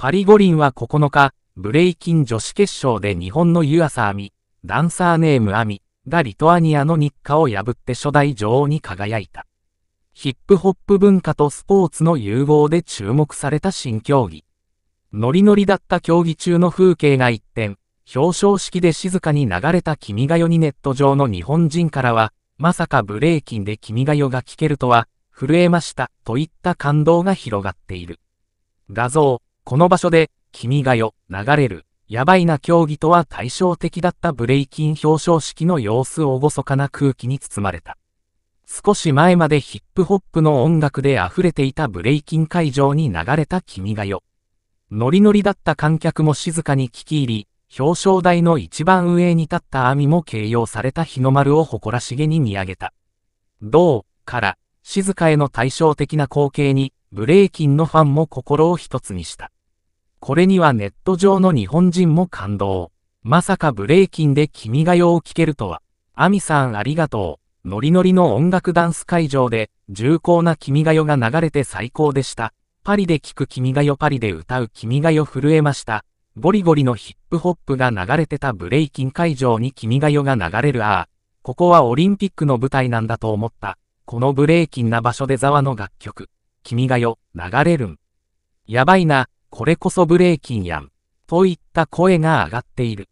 パリ五輪は9日、ブレイキン女子決勝で日本の湯浅亜美、ダンサーネームアミ、がリトアニアの日課を破って初代女王に輝いた。ヒップホップ文化とスポーツの融合で注目された新競技。ノリノリだった競技中の風景が一転、表彰式で静かに流れた君が代にネット上の日本人からは、まさかブレイキンで君が代が聴けるとは、震えました、といった感動が広がっている。画像、この場所で、君がよ、流れる、やばいな競技とは対照的だったブレイキン表彰式の様子を厳かな空気に包まれた。少し前までヒップホップの音楽で溢れていたブレイキン会場に流れた君がよ。ノリノリだった観客も静かに聞き入り、表彰台の一番上に立った網も形容された日の丸を誇らしげに見上げた。銅から静かへの対照的な光景に、ブレイキンのファンも心を一つにした。これにはネット上の日本人も感動。まさかブレイキンで君が代を聴けるとは。アミさんありがとう。ノリノリの音楽ダンス会場で重厚な君が代が流れて最高でした。パリで聴く君が代パリで歌う君が代震えました。ゴリゴリのヒップホップが流れてたブレイキン会場に君が代が流れるああ。ここはオリンピックの舞台なんだと思った。このブレイキンな場所でザワの楽曲。君が代、流れるん。やばいな、これこそブレイキンやん、といった声が上がっている。